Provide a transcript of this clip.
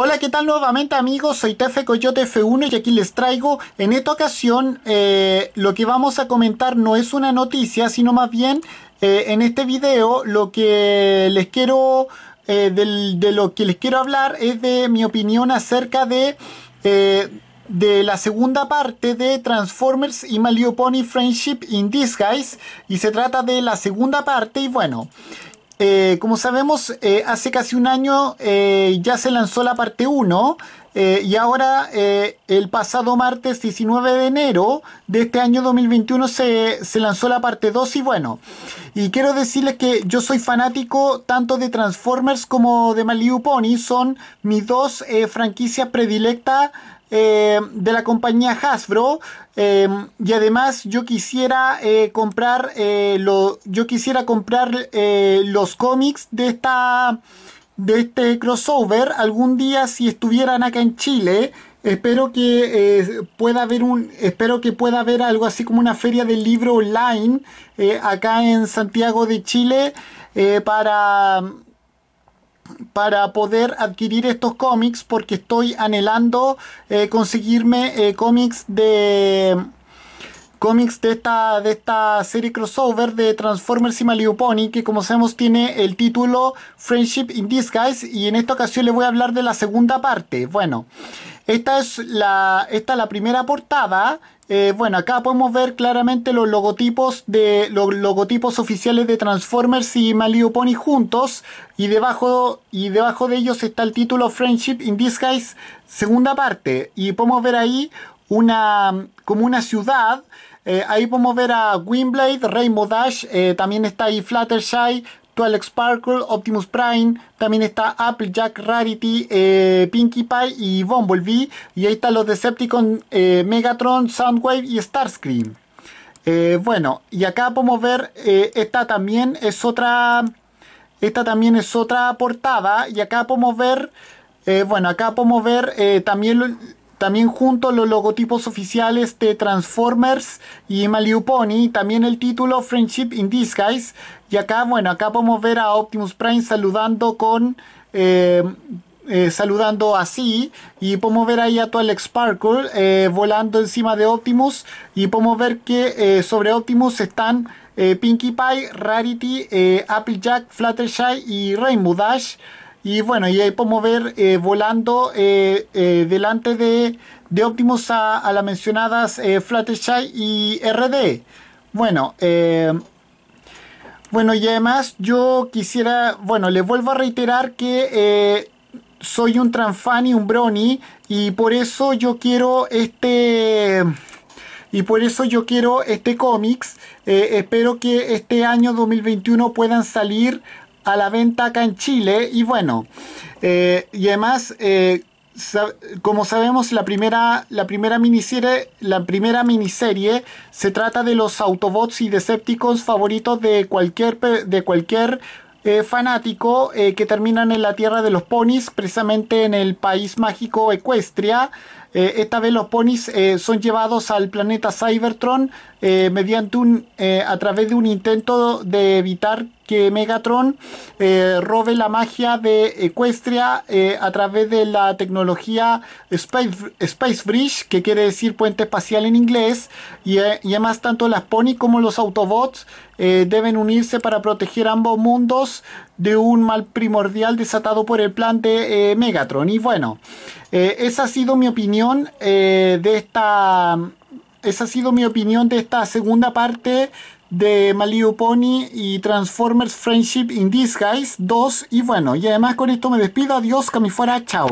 Hola, ¿qué tal nuevamente amigos? Soy Tefe Coyote F1 y aquí les traigo en esta ocasión eh, lo que vamos a comentar no es una noticia, sino más bien eh, en este video lo que les quiero eh, de lo que les quiero hablar es de mi opinión acerca de de la segunda parte de Transformers y Malio Pony Friendship in Disguise y se trata de la segunda parte y bueno eh, como sabemos, eh, hace casi un año eh, ya se lanzó la parte 1 eh, y ahora, eh, el pasado martes 19 de enero de este año 2021 se, lanzó la parte 2 y bueno, y quiero decirles que yo soy fanático tanto de Transformers como de Malibu Pony, son mis dos eh, franquicias predilectas de la compañía Hasbro y además yo quisiera comprar lo, yo quisiera comprar los cómics de esta de este crossover. Algún día, si estuvieran acá en Chile, espero que eh, pueda haber un, espero que pueda haber algo así como una feria de libro online eh, acá en Santiago de Chile eh, para para poder adquirir estos cómics porque estoy anhelando conseguirme cómics de cómics de esta, de esta serie crossover de Transformers y pony que como sabemos tiene el título Friendship in Disguise, y en esta ocasión les voy a hablar de la segunda parte. Bueno, esta es la, esta es la primera portada. Eh, bueno, acá podemos ver claramente los logotipos de los logotipos oficiales de Transformers y pony juntos y debajo y debajo de ellos está el título Friendship in Disguise segunda parte y podemos ver ahí una, como una ciudad. Eh, ahí podemos ver a Windblade, Rainbow Dash, eh, también está ahí Fluttershy, Twilight Sparkle, Optimus Prime, también está Applejack, Rarity, eh, Pinkie Pie y Bumblebee. Y ahí están los Decepticon, Megatron, Soundwave y Starscream. bueno, y acá podemos ver, esta también es otra... Esta también es otra portada y acá podemos ver, bueno, acá podemos ver también también junto a los logotipos oficiales de Transformers y Maliuponi. también el título Friendship in Disguise. Y acá, bueno, acá podemos ver a Optimus Prime saludando con... Eh, eh, saludando así y podemos ver ahí a todo Sparkle eh, volando encima de Optimus y podemos ver que sobre Optimus están Pinkie Pie, Rarity, Applejack, Fluttershy y Rainbow Dash. Y bueno, y ahí podemos ver eh, volando eh, eh, delante de, de Optimus a, las mencionadas Fluttershy y RD. Bueno, bueno, y además yo quisiera, bueno, les vuelvo a reiterar que soy un transfan y un brony y por eso yo quiero este y por eso yo quiero este cómics espero que este año 2021 puedan salir a la venta acá en Chile. Y bueno, eh, y además, eh, como sabemos, la primera, la, primera miniserie, la primera miniserie se trata de los Autobots y Decepticons favoritos de cualquier, de cualquier eh, fanático que terminan en la tierra de los ponis, precisamente en el país mágico Ecuestria. esta vez los ponis son llevados al planeta Cybertron mediante un, a través de un intento de evitar que Megatron eh, robe la magia de Equestria eh, a través de la tecnología Space, Space, Bridge, que quiere decir puente espacial en inglés, y, eh, además tanto las Pony como los Autobots deben unirse para proteger ambos mundos de un mal primordial desatado por el plan de Megatron. Y bueno, esa ha sido mi opinión de esta... Esa ha sido mi opinión de esta segunda parte de Malibu Pony y Transformers Friendship in Disguise 2. Y bueno, y además con esto me despido. Adiós, que me fuera. Chao.